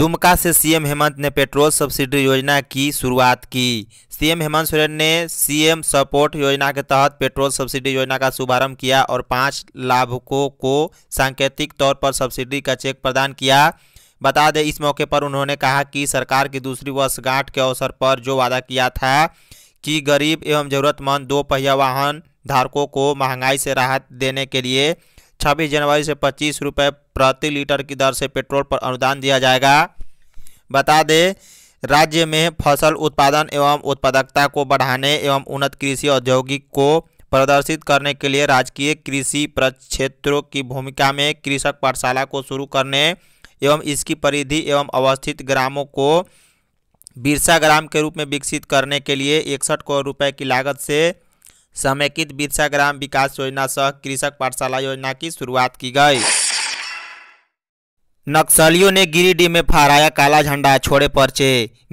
दुमका से सीएम हेमंत ने petrol subsidy योजना की शुरुआत की सीएम हेमंत सोरेन ने सीएम सपोर्ट योजना के तहत पेट्रोल सब्सिडी योजना का शुभारंभ किया और पाँच लाभुकों को सांकेतिक तौर पर सब्सिडी का चेक प्रदान किया बता दें इस मौके पर उन्होंने कहा कि सरकार की दूसरी वर्षगांठ के अवसर पर जो वादा किया था कि गरीब एवं ज़रूरतमंद दो पहिया वाहन धारकों को महंगाई से राहत देने के लिए छब्बीस जनवरी से पच्चीस रुपये प्रति लीटर की दर से पेट्रोल पर अनुदान दिया जाएगा बता दें राज्य में फसल उत्पादन एवं उत्पादकता को बढ़ाने एवं उन्नत कृषि औद्योगिक को प्रदर्शित करने के लिए राजकीय कृषि प्रक्षेत्रों की भूमिका में कृषक पाठशाला को शुरू करने एवं इसकी परिधि एवं अवस्थित ग्रामों को बिरसा ग्राम के रूप में विकसित करने के लिए इकसठ करोड़ रुपये की लागत से समेकित बिरसा ग्राम विकास योजना सह कृषक पाठशाला योजना की शुरुआत की गई नक्सलियों ने गिरिडीह में फहराया काला झंडा छोड़े पर्चे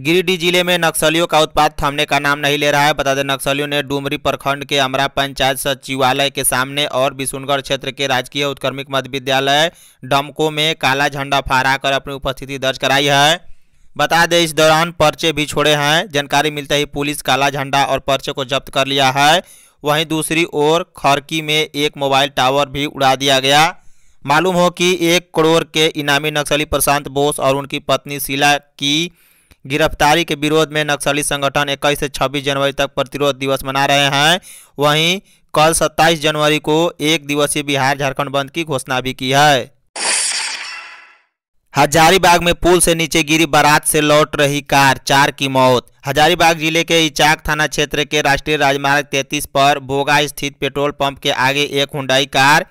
गिरिडीह जिले में नक्सलियों का उत्पाद थमने का नाम नहीं ले रहा है बता दें नक्सलियों ने डुमरी प्रखंड के अमरा पंचायत सचिवालय के सामने और बिशुनगढ़ क्षेत्र के राजकीय उत्क्रमिक मध्य विद्यालय डमको में काला झंडा फहराकर अपनी उपस्थिति दर्ज कराई है बता दें इस दौरान पर्चे भी छोड़े हैं जानकारी मिलते ही पुलिस काला झंडा और पर्चे को जब्त कर लिया है वहीं दूसरी ओर खरकी में एक मोबाइल टावर भी उड़ा दिया गया मालूम हो कि एक करोड़ के इनामी नक्सली प्रशांत बोस और उनकी पत्नी शीला की गिरफ्तारी के विरोध में नक्सली संगठन 21 से 26 जनवरी तक प्रतिरोध दिवस मना रहे हैं वहीं कल 27 जनवरी को एक दिवसीय बिहार झारखंड बंद की घोषणा भी की है हजारीबाग में पुल से नीचे गिरी बारात से लौट रही कार चार की मौत हजारीबाग जिले के इचाक थाना क्षेत्र के राष्ट्रीय राजमार्ग 33 पर भोगा स्थित पेट्रोल पंप के आगे एक हुंडई कार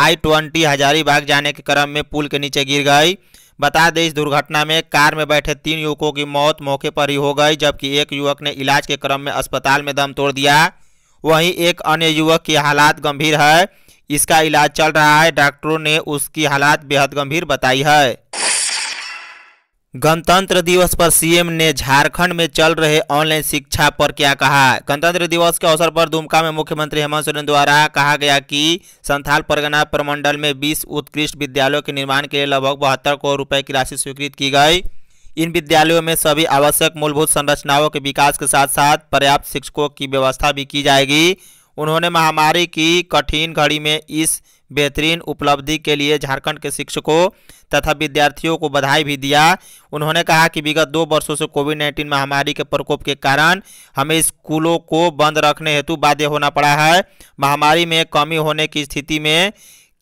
आई ट्वेंटी हजारीबाग जाने के क्रम में पुल के नीचे गिर गई बता दें इस दुर्घटना में कार में बैठे तीन युवकों की मौत मौके पर ही हो गई जबकि एक युवक ने इलाज के क्रम में अस्पताल में दम तोड़ दिया वहीं एक अन्य युवक की हालात गंभीर है इसका इलाज चल रहा है डॉक्टरों ने उसकी हालात बेहद गंभीर बताई है गणतंत्र दिवस पर सीएम ने झारखंड में चल रहे ऑनलाइन शिक्षा पर क्या कहा गणतंत्र दिवस के अवसर पर दुमका में मुख्यमंत्री हेमंत सोरेन द्वारा कहा गया कि संथाल परगना प्रमंडल में 20 उत्कृष्ट विद्यालयों के निर्माण के लिए लगभग बहत्तर करोड़ रुपए की राशि स्वीकृत की गई इन विद्यालयों में सभी आवश्यक मूलभूत संरचनाओं के विकास के साथ साथ पर्याप्त शिक्षकों की व्यवस्था भी की जाएगी उन्होंने महामारी की कठिन घड़ी में इस बेहतरीन उपलब्धि के लिए झारखंड के शिक्षकों तथा विद्यार्थियों को बधाई भी दिया उन्होंने कहा कि विगत दो वर्षों से कोविड नाइन्टीन महामारी के प्रकोप के कारण हमें स्कूलों को बंद रखने हेतु बाध्य होना पड़ा है महामारी में कमी होने की स्थिति में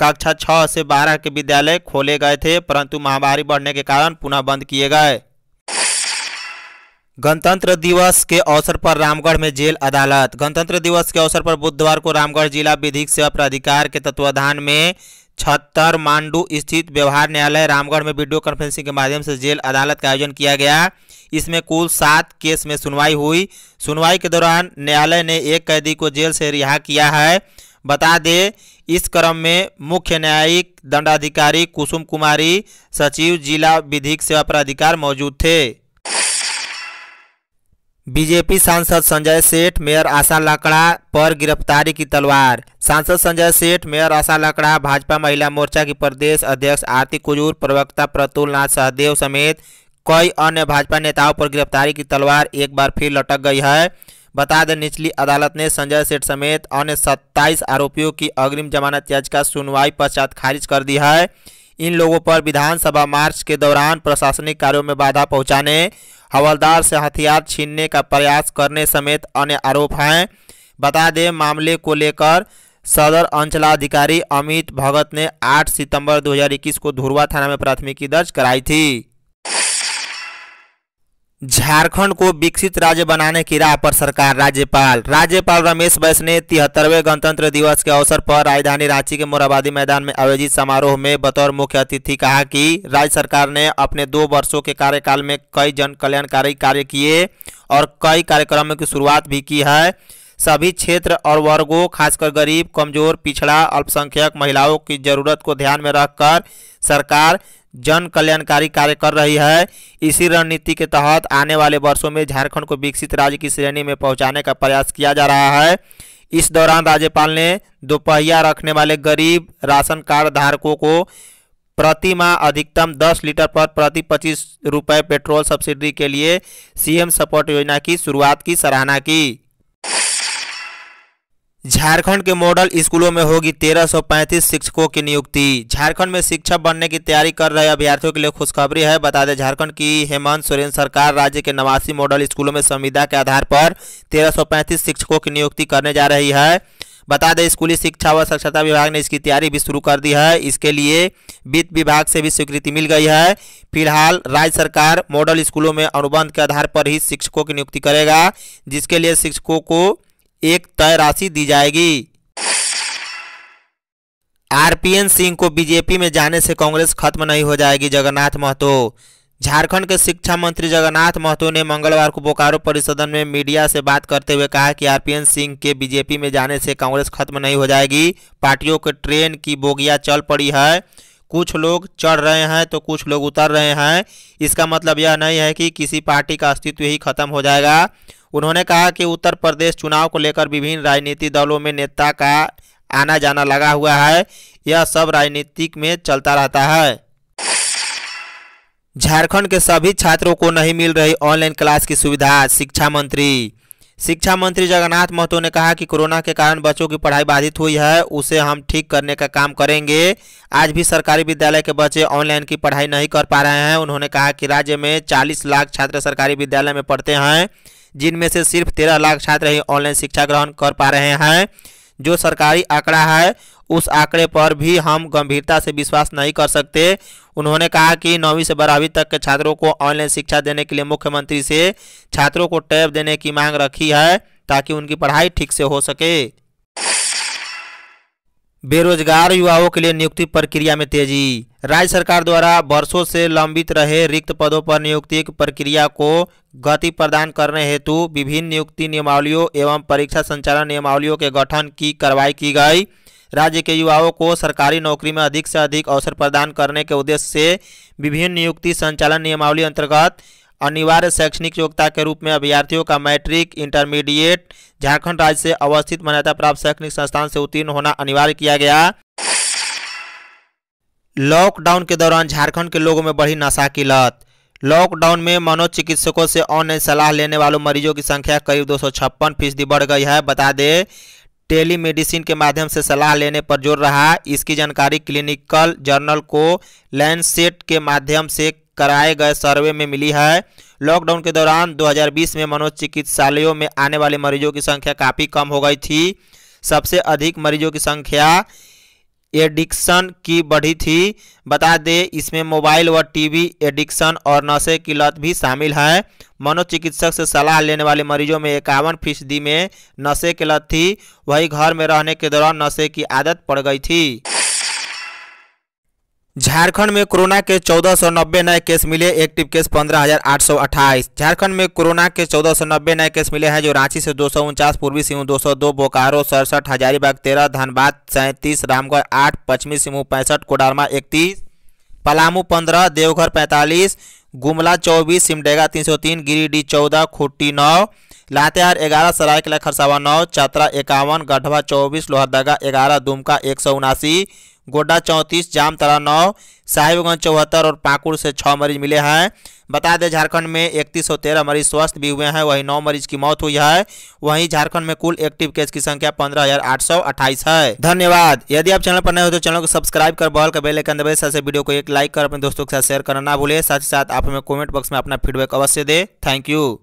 कक्षा छः से बारह के विद्यालय खोले गए थे परंतु महामारी बढ़ने के कारण पुनः बंद किए गए गणतंत्र दिवस के अवसर पर रामगढ़ में जेल अदालत गणतंत्र दिवस के अवसर पर बुधवार को रामगढ़ जिला विधिक सेवा प्राधिकार के तत्वाधान में छत्तर मांडू स्थित व्यवहार न्यायालय रामगढ़ में वीडियो कॉन्फ्रेंसिंग के माध्यम से जेल अदालत का आयोजन किया गया इसमें कुल सात केस में सुनवाई हुई सुनवाई के दौरान न्यायालय ने एक कैदी को जेल से रिहा किया है बता दें इस क्रम में मुख्य न्यायिक दंडाधिकारी कुसुम कुमारी सचिव जिला विधिक सेवा प्राधिकार मौजूद थे बीजेपी सांसद संजय सेठ मेयर आशा लकड़ा पर गिरफ्तारी की तलवार सांसद संजय सेठ मेयर आशा लकड़ा भाजपा महिला मोर्चा की प्रदेश अध्यक्ष आरती कुजूर प्रवक्ता प्रतुल नाथ सहदेव समेत कई अन्य भाजपा नेताओं पर गिरफ्तारी की तलवार एक बार फिर लटक गई है बता दें निचली अदालत ने संजय सेठ समेत अन्य सत्ताईस आरोपियों की अग्रिम जमानत याचिका सुनवाई पश्चात खारिज कर दी है इन लोगों पर विधानसभा मार्च के दौरान प्रशासनिक कार्यों में बाधा पहुंचाने हवलदार से हथियार छीनने का प्रयास करने समेत अन्य आरोप हैं बता दें मामले को लेकर सदर अंचलाधिकारी अमित भगत ने 8 सितंबर 2021 को धुरवा थाना में प्राथमिकी दर्ज कराई थी झारखंड को विकसित राज्य बनाने की राह पर सरकार राज्यपाल राज्यपाल रमेश बैस ने तिहत्तरवें गणतंत्र दिवस के अवसर पर राजधानी रांची के मोराबादी मैदान में आयोजित समारोह में बतौर मुख्य अतिथि कहा कि राज्य सरकार ने अपने दो वर्षों के कार्यकाल में कई जन कल्याणकारी कार्य किए और कई कार्यक्रमों की शुरुआत भी की है सभी क्षेत्र और वर्गों खासकर गरीब कमजोर पिछड़ा अल्पसंख्यक महिलाओं की जरूरत को ध्यान में रखकर सरकार जन कल्याणकारी कार्य कर रही है इसी रणनीति के तहत आने वाले वर्षों में झारखंड को विकसित राज्य की श्रेणी में पहुंचाने का प्रयास किया जा रहा है इस दौरान राज्यपाल ने दोपहिया रखने वाले गरीब राशन कार्ड धारकों को प्रति माह अधिकतम 10 लीटर पर प्रति पच्चीस रुपये पेट्रोल सब्सिडी के लिए सीएम सपोर्ट योजना की शुरुआत की सराहना की झारखंड के मॉडल स्कूलों में होगी 1335 शिक्षकों की नियुक्ति झारखंड में शिक्षक बनने की तैयारी कर रहे अभ्यर्थियों के लिए खुशखबरी है बता दें झारखंड की हेमंत सोरेन सरकार राज्य के नवासी मॉडल स्कूलों में संविदा के आधार पर 1335 शिक्षकों की नियुक्ति करने जा रही है बता दें स्कूली शिक्षा व साक्षरता विभाग ने इसकी तैयारी भी शुरू कर दी है इसके लिए वित्त विभाग से भी स्वीकृति मिल गई है फिलहाल राज्य सरकार मॉडल स्कूलों में अनुबंध के आधार पर ही शिक्षकों की नियुक्ति करेगा जिसके लिए शिक्षकों को एक तय राशि दी जाएगी आरपीएन सिंह को बीजेपी में जाने से कांग्रेस खत्म नहीं हो जाएगी जगन्नाथ महतो झारखंड के शिक्षा मंत्री जगन्नाथ महतो ने मंगलवार को बोकारो परिसदन में मीडिया से बात करते हुए कहा कि आरपीएन सिंह के बीजेपी में जाने से कांग्रेस खत्म नहीं हो जाएगी पार्टियों के ट्रेन की बोगिया चल पड़ी है कुछ लोग चढ़ रहे हैं तो कुछ लोग उतर रहे हैं इसका मतलब यह नहीं है कि किसी पार्टी का अस्तित्व ही खत्म हो जाएगा उन्होंने कहा कि उत्तर प्रदेश चुनाव को लेकर विभिन्न राजनीतिक दलों में नेता का आना जाना लगा हुआ है यह सब राजनीतिक में चलता रहता है झारखंड के सभी छात्रों को नहीं मिल रही ऑनलाइन क्लास की सुविधा शिक्षा मंत्री शिक्षा मंत्री जगन्नाथ महतो ने कहा कि कोरोना के कारण बच्चों की पढ़ाई बाधित हुई है उसे हम ठीक करने का काम करेंगे आज भी सरकारी विद्यालय के बच्चे ऑनलाइन की पढ़ाई नहीं कर पा रहे हैं उन्होंने कहा कि राज्य में 40 लाख छात्र सरकारी विद्यालय में पढ़ते हैं जिनमें से सिर्फ 13 लाख छात्र ही ऑनलाइन शिक्षा ग्रहण कर पा रहे हैं जो सरकारी आंकड़ा है उस आंकड़े पर भी हम गंभीरता से विश्वास नहीं कर सकते उन्होंने कहा कि नौवीं से बारहवीं तक के छात्रों को ऑनलाइन शिक्षा देने के लिए मुख्यमंत्री से छात्रों को टैब देने की मांग रखी है ताकि उनकी पढ़ाई ठीक से हो सके बेरोजगार युवाओं के लिए नियुक्ति प्रक्रिया में तेजी राज्य सरकार द्वारा वर्षों से लंबित रहे रिक्त पदों पर नियुक्ति प्रक्रिया को गति प्रदान करने हेतु विभिन्न नियुक्ति नियमावलियों एवं परीक्षा संचालन नियमावलियों के गठन की कार्रवाई की गई राज्य के युवाओं को सरकारी नौकरी में अधिक से अधिक अवसर प्रदान करने के उद्देश्य से विभिन्न नियुक्ति संचालन नियमावली अंतर्गत अनिवार्य शैक्षणिक योग्यता के रूप में अभ्यर्थियों का मैट्रिक इंटरमीडिएट झारखंड राज्य से अवस्थित मान्यता प्राप्त शैक्षणिक संस्थान से उत्तीर्ण होना अनिवार्य किया गया लॉकडाउन के दौरान झारखंड के लोगों में बढ़ी नशा की लत लॉकडाउन में मनोचिकित्सकों से ऑनलाइन सलाह लेने वालों मरीजों की संख्या करीब दो फीसदी बढ़ गई है बता दें टेलीमेडिसिन के माध्यम से सलाह लेने पर जोर रहा इसकी जानकारी क्लिनिकल जर्नल को लैंडसेट के माध्यम से कराए गए सर्वे में मिली है लॉकडाउन के दौरान 2020 में मनोचिकित्सालयों में आने वाले मरीजों की संख्या काफ़ी कम हो गई थी सबसे अधिक मरीजों की संख्या एडिक्शन की बढ़ी थी बता दें इसमें मोबाइल व टीवी एडिक्शन और नशे की लत भी शामिल है मनोचिकित्सक से सलाह लेने वाले मरीजों में इक्यावन फीसदी में नशे की लत थी वही घर में रहने के दौरान नशे की आदत पड़ गई थी झारखंड में कोरोना के 1490 नए केस मिले एक्टिव केस 15,828 झारखंड में कोरोना के 1490 नए केस मिले हैं जो रांची से दो पूर्वी सौ 202 बोकारो सड़सठ हजारीबाग तेरह धनबाद सैंतीस रामगढ़ आठ पश्चिमी सिंह पैंसठ कोडारमा इकतीस पलामू पंद्रह देवघर पैंतालीस गुमला चौबीस सिमडेगा तीन सौ तीन गिरिडीह चौदह खुट्टी नौ लातेहार ग्यारह सरायकला खरसावा नौ चतरा इक्यावन गढ़वा चौबीस लोहरदगा ग्यारह दुमका एक सौ उनासी गोड्डा चौंतीस जामतरा नौ साहिबगंज चौहत्तर और पाकुड़ से छः मरीज मिले हैं बता दें झारखंड में इकतीस सौ तेरह मरीज स्वस्थ भी हुए हैं वहीं नौ मरीज की मौत हुई है वहीं झारखंड में कुल एक्टिव केस की संख्या पंद्रह हजार आठ सौ अट्ठाईस है धन्यवाद यदि आप चैनल पर नए हो तो चैनल को सब्सक्राइब कर बहल का बेल दबे साथ से वीडियो को एक लाइक कर अपने दोस्तों के साथ शेयर करना ना भूले साथ ही साथ आप हमें कॉमेंट बॉक्स में अपना फीडबैक अवश्य दे थैंक यू